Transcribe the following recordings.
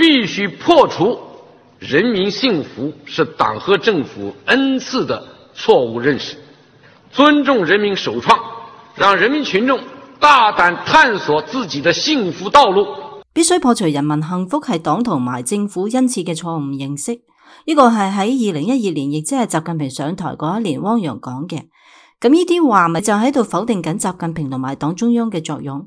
必须破除人民幸福是党和政府恩赐的错误认识，尊重人民首创，让人民群众大胆探索自己的幸福道路。必须破除人民幸福系党同埋政府恩赐嘅错误认识，呢个系喺二零一二年，亦即系习近平上台嗰一年，汪洋讲嘅。咁呢啲话咪就喺度否定紧习近平同埋党中央嘅作用。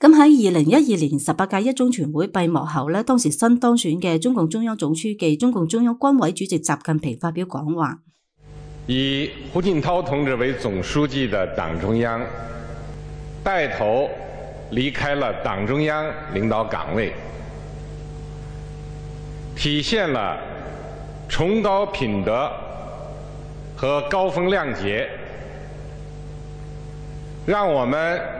咁喺二零一二年十八届一中全会闭幕后咧，当时新当选嘅中共中央总书记、中共中央军委主席习近平发表讲话：以胡锦涛同志为总书记的党中央带头离开了党中央领导岗位，体现了崇高品德和高风亮节，让我们。